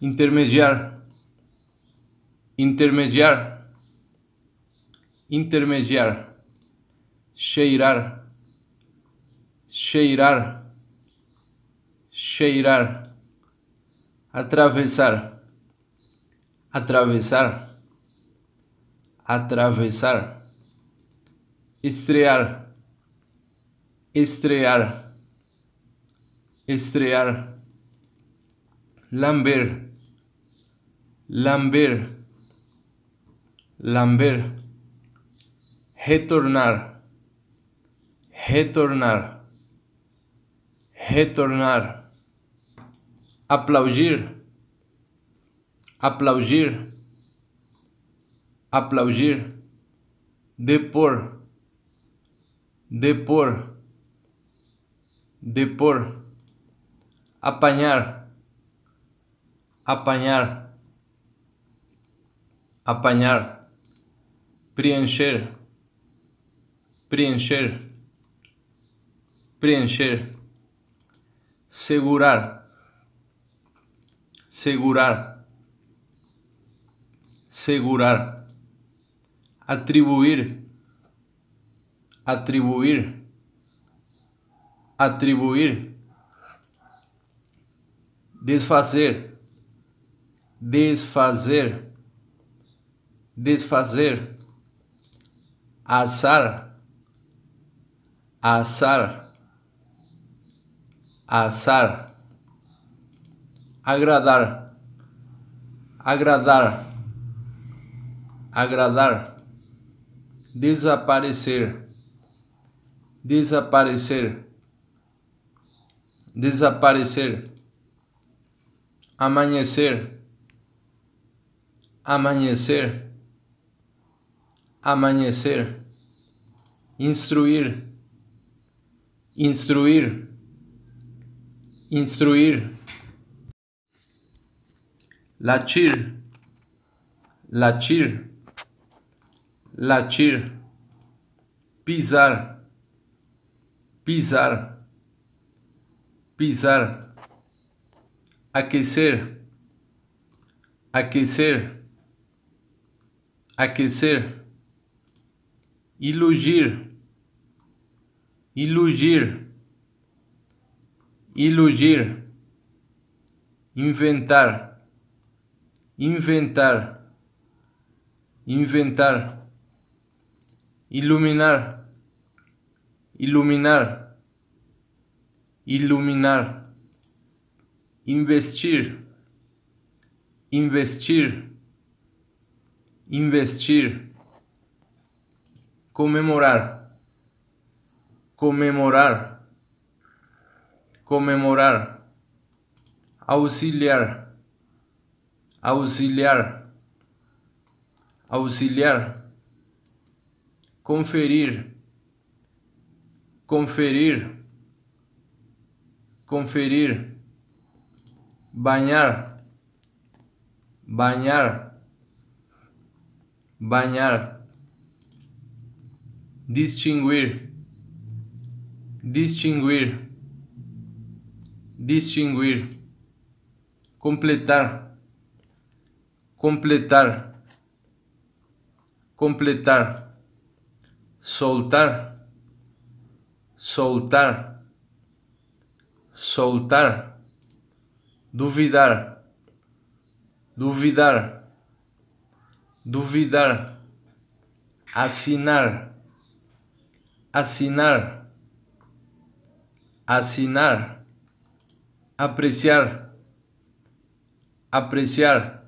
intermediar, intermediar, intermediar, cheirar, cheirar, cheirar, Atravesar Atravesar Atravesar estrear, estrear, estrear, lamber Lamber, lamber. Retornar. Retornar. Retornar. Aplaudir. Aplaudir. Aplaudir. Depor. Depor. Depor. Apañar, apañar. apanhar, preencher, preencher, preencher, segurar, segurar, segurar, atribuir, atribuir, atribuir, desfazer, desfazer desfazer, assar, assar, assar, agradar, agradar, agradar, desaparecer, desaparecer, desaparecer, amanhecer, amanhecer amanecer, instruir, instruir, instruir, lachir, lachir, lachir, pisar, pisar, pisar, aquecer, aquecer, aquecer ilugir, ilugir, ilugir, inventar, inventar, inventar, iluminar, iluminar, iluminar, investir, investir, investir Comemorar, Conmemorar. Conmemorar. Auxiliar. Auxiliar. Auxiliar. Conferir. Conferir. Conferir. Bañar. Bañar. Bañar distinguir, distinguir, distinguir, completar, completar, completar, soltar, soltar, soltar, duvidar, duvidar, duvidar, assinar asinar, asinar, Apreciar. Apreciar.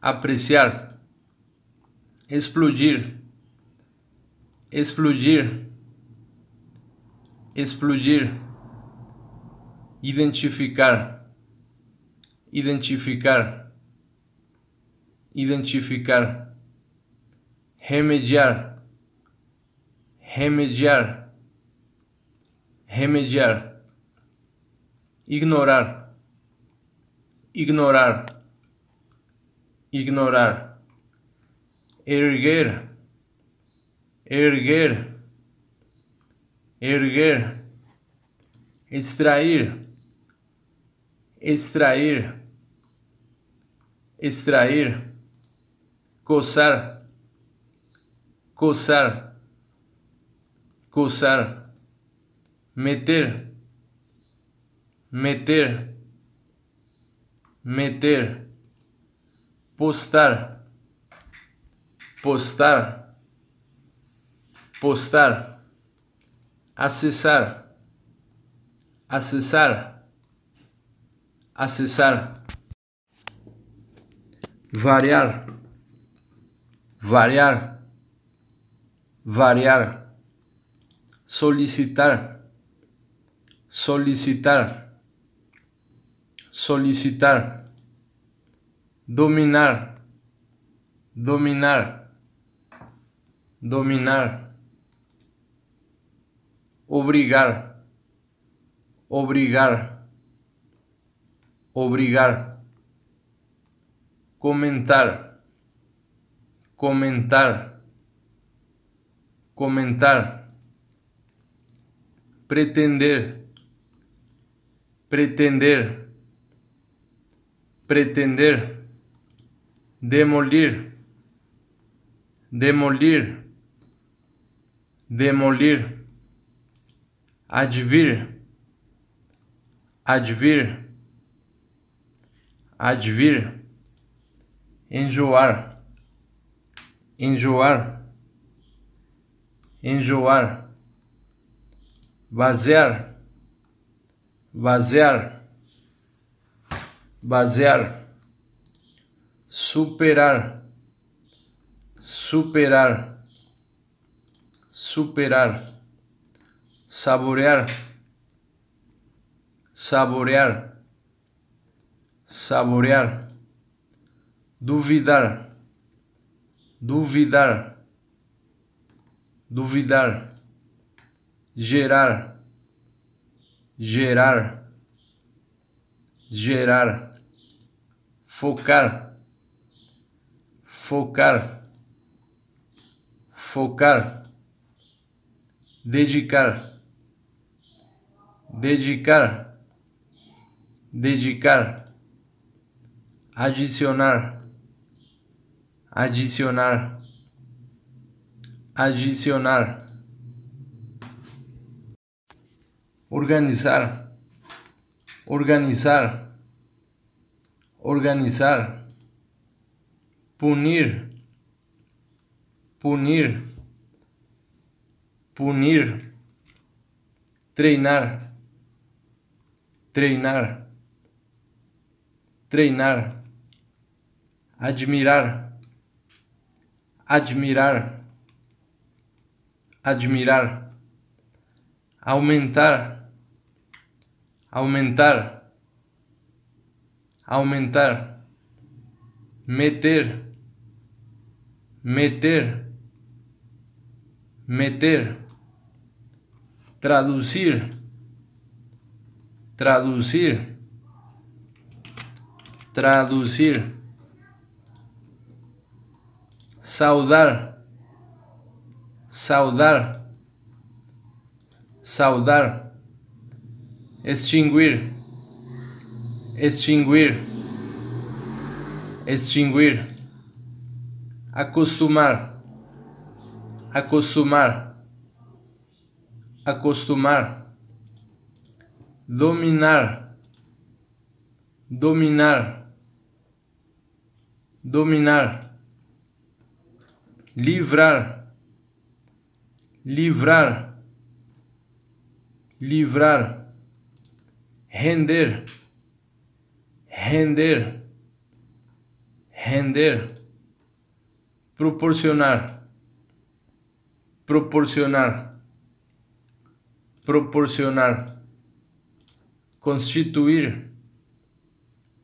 Apreciar. Explodir. Explodir. Explodir. Identificar. Identificar. Identificar. Remediar remediar, remediar, ignorar, ignorar, ignorar, erguer, erguer, erguer, extrair, extrair, extrair, coçar, coçar Cosar. Meter. Meter. Meter. Postar. Postar. Postar. Acesar. Acesar. Acesar. Variar. Variar variar solicitar, solicitar, solicitar, dominar, dominar, dominar, Obligar, obligar, obligar. comentar, comentar, comentar pretender, pretender, pretender, demolir, demolir, demolir, advir, advir, advir, enjoar, enjoar, enjoar Vazer. Vazer. Vazer. Superar. Superar. Superar. Saborear. Saborear. Saborear. Duvidar. Duvidar. Duvidar gerar, gerar, gerar, focar, focar, focar, dedicar, dedicar, dedicar, adicionar, adicionar. adicionar organizar, organizar, organizar, punir, punir, punir, treinar, treinar, treinar, admirar, admirar, admirar, aumentar aumentar, aumentar, meter, meter, meter, traducir, traducir, traducir, saudar, saudar, saudar extinguir, extinguir, extinguir, acostumar, acostumar, acostumar, dominar, dominar, dominar, livrar, livrar. livrar Render render render proporcionar, proporcionar, proporcionar, constituir,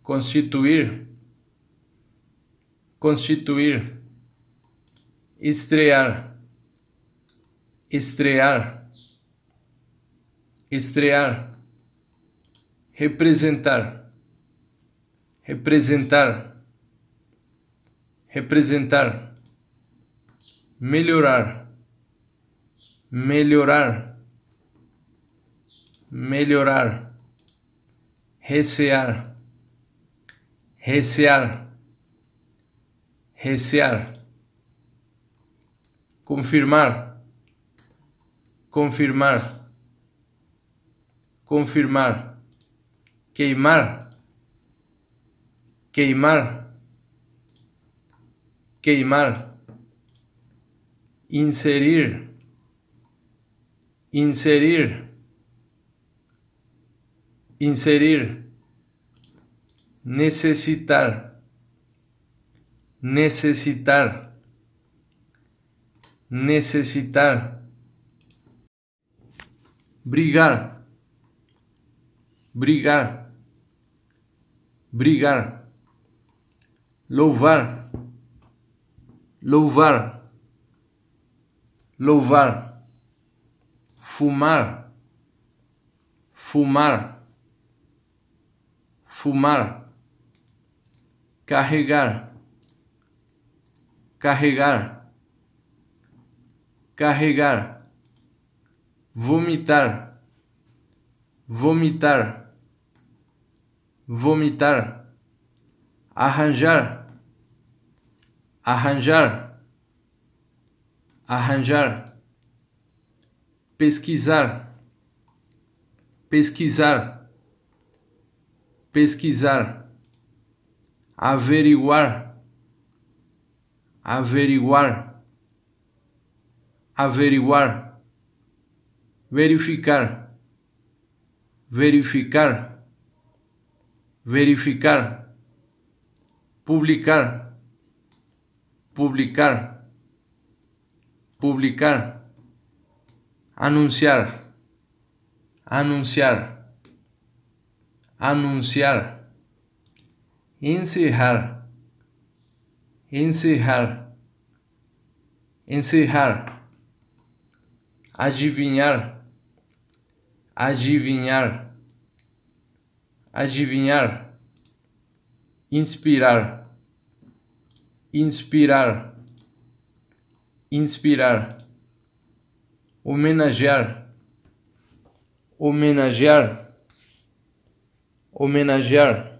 constituir, constituir, estrear, estrear, estrear representar, representar, representar, melhorar, melhorar, melhorar, recear, recear, recear, confirmar, confirmar. confirmar queimar, queimar, queimar, inserir, inserir, inserir, necesitar, necesitar, necesitar, brigar, brigar brigar, louvar, louvar, louvar, fumar, fumar, fumar, carregar, carregar, carregar, vomitar, vomitar vomitar, arranjar, arranjar, arranjar, pesquisar, pesquisar, pesquisar, averiguar, averiguar, averiguar, verificar, verificar verificar, publicar, publicar, publicar, anunciar, anunciar, anunciar, ensejar, encerrar, encerrar, Adivinar Adivinar adivinhar, inspirar, inspirar, inspirar, homenagear, homenagear, homenagear.